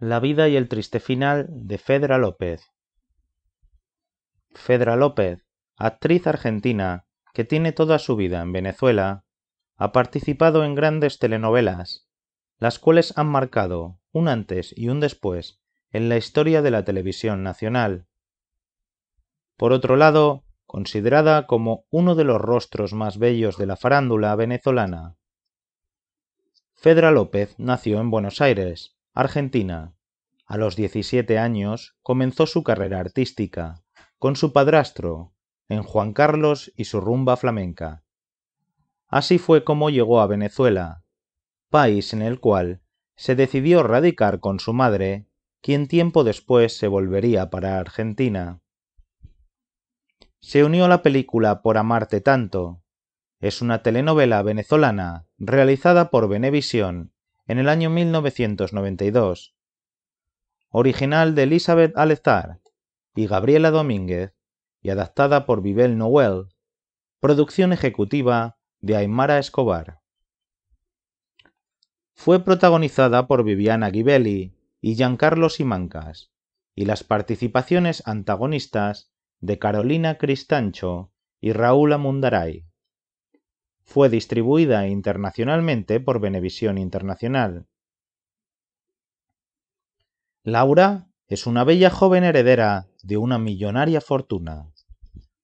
La vida y el triste final de Fedra López. Fedra López, actriz argentina que tiene toda su vida en Venezuela, ha participado en grandes telenovelas, las cuales han marcado un antes y un después en la historia de la televisión nacional. Por otro lado, considerada como uno de los rostros más bellos de la farándula venezolana. Fedra López nació en Buenos Aires Argentina. A los 17 años comenzó su carrera artística, con su padrastro, en Juan Carlos y su rumba flamenca. Así fue como llegó a Venezuela, país en el cual se decidió radicar con su madre, quien tiempo después se volvería para Argentina. Se unió a la película Por amarte tanto. Es una telenovela venezolana realizada por Venevisión en el año 1992, original de Elizabeth Alezar y Gabriela Domínguez y adaptada por Vivel Noel, producción ejecutiva de Aymara Escobar. Fue protagonizada por Viviana Ghibelli y Giancarlo Simancas, y las participaciones antagonistas de Carolina Cristancho y Raúl Amundaray. Fue distribuida internacionalmente por Venevisión Internacional. Laura es una bella joven heredera de una millonaria fortuna.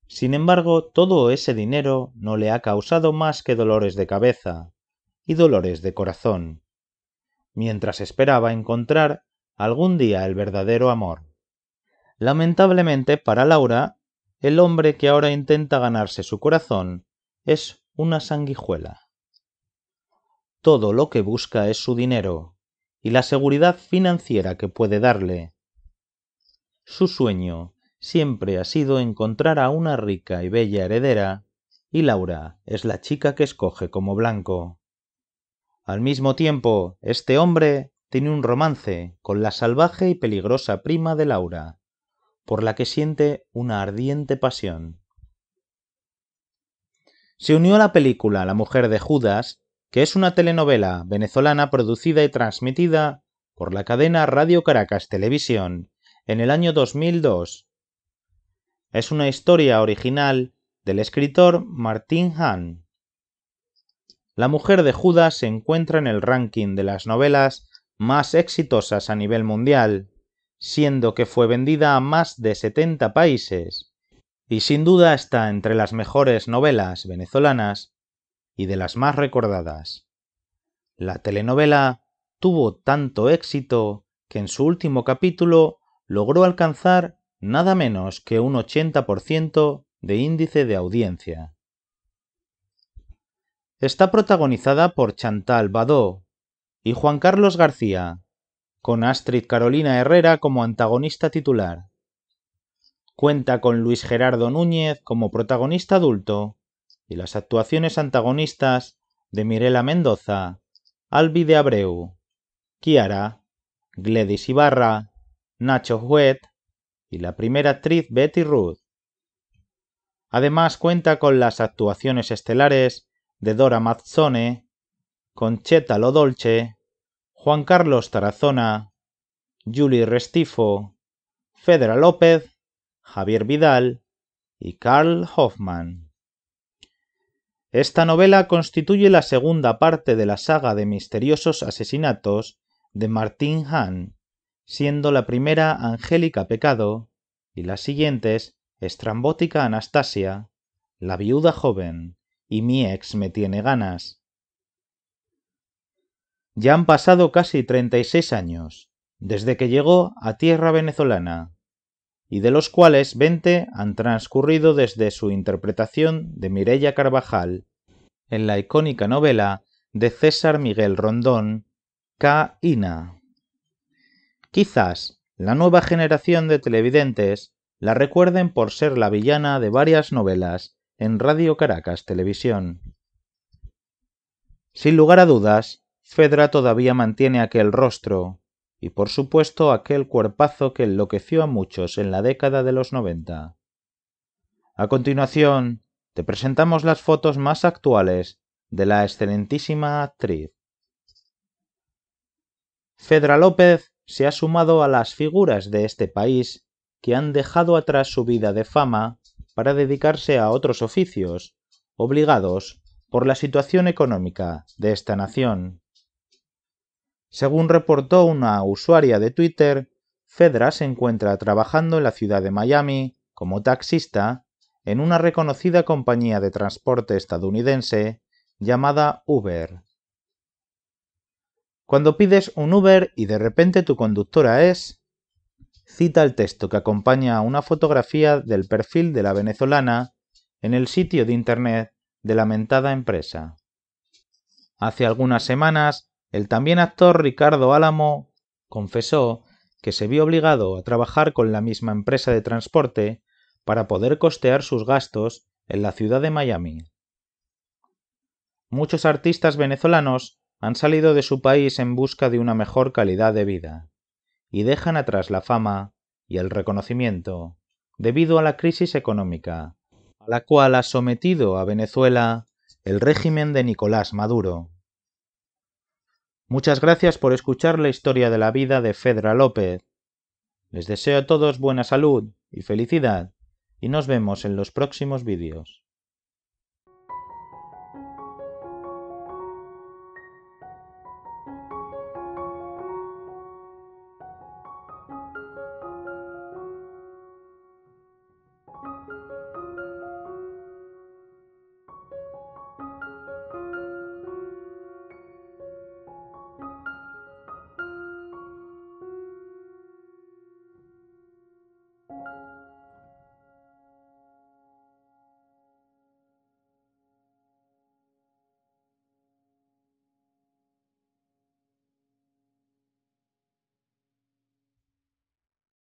Sin embargo, todo ese dinero no le ha causado más que dolores de cabeza y dolores de corazón, mientras esperaba encontrar algún día el verdadero amor. Lamentablemente para Laura, el hombre que ahora intenta ganarse su corazón es una sanguijuela. Todo lo que busca es su dinero y la seguridad financiera que puede darle. Su sueño siempre ha sido encontrar a una rica y bella heredera, y Laura es la chica que escoge como blanco. Al mismo tiempo, este hombre tiene un romance con la salvaje y peligrosa prima de Laura, por la que siente una ardiente pasión se unió a la película La mujer de Judas, que es una telenovela venezolana producida y transmitida por la cadena Radio Caracas Televisión en el año 2002. Es una historia original del escritor Martín Hahn. La mujer de Judas se encuentra en el ranking de las novelas más exitosas a nivel mundial, siendo que fue vendida a más de 70 países y sin duda está entre las mejores novelas venezolanas y de las más recordadas. La telenovela tuvo tanto éxito que en su último capítulo logró alcanzar nada menos que un 80% de índice de audiencia. Está protagonizada por Chantal Badó y Juan Carlos García, con Astrid Carolina Herrera como antagonista titular. Cuenta con Luis Gerardo Núñez como protagonista adulto y las actuaciones antagonistas de Mirela Mendoza, Albi de Abreu, Kiara, Gledis Ibarra, Nacho Huet y la primera actriz Betty Ruth. Además cuenta con las actuaciones estelares de Dora Mazzone, Concheta Lodolce, Juan Carlos Tarazona, Julie Restifo, Fedra López Javier Vidal y Carl Hoffman. Esta novela constituye la segunda parte de la saga de misteriosos asesinatos de Martín Hahn, siendo la primera Angélica Pecado y las siguientes Estrambótica Anastasia, La Viuda Joven y Mi ex me tiene ganas. Ya han pasado casi 36 años desde que llegó a tierra venezolana y de los cuales 20 han transcurrido desde su interpretación de Mirella Carvajal en la icónica novela de César Miguel Rondón, Caína. Quizás la nueva generación de televidentes la recuerden por ser la villana de varias novelas en Radio Caracas Televisión. Sin lugar a dudas, Fedra todavía mantiene aquel rostro, y por supuesto aquel cuerpazo que enloqueció a muchos en la década de los 90. A continuación, te presentamos las fotos más actuales de la excelentísima actriz. Fedra López se ha sumado a las figuras de este país que han dejado atrás su vida de fama para dedicarse a otros oficios, obligados por la situación económica de esta nación. Según reportó una usuaria de Twitter, Fedra se encuentra trabajando en la ciudad de Miami como taxista en una reconocida compañía de transporte estadounidense llamada Uber. Cuando pides un Uber y de repente tu conductora es... Cita el texto que acompaña a una fotografía del perfil de la venezolana en el sitio de internet de la mentada empresa. Hace algunas semanas el también actor Ricardo Álamo confesó que se vio obligado a trabajar con la misma empresa de transporte para poder costear sus gastos en la ciudad de Miami. Muchos artistas venezolanos han salido de su país en busca de una mejor calidad de vida y dejan atrás la fama y el reconocimiento debido a la crisis económica a la cual ha sometido a Venezuela el régimen de Nicolás Maduro. Muchas gracias por escuchar la historia de la vida de Fedra López. Les deseo a todos buena salud y felicidad y nos vemos en los próximos vídeos.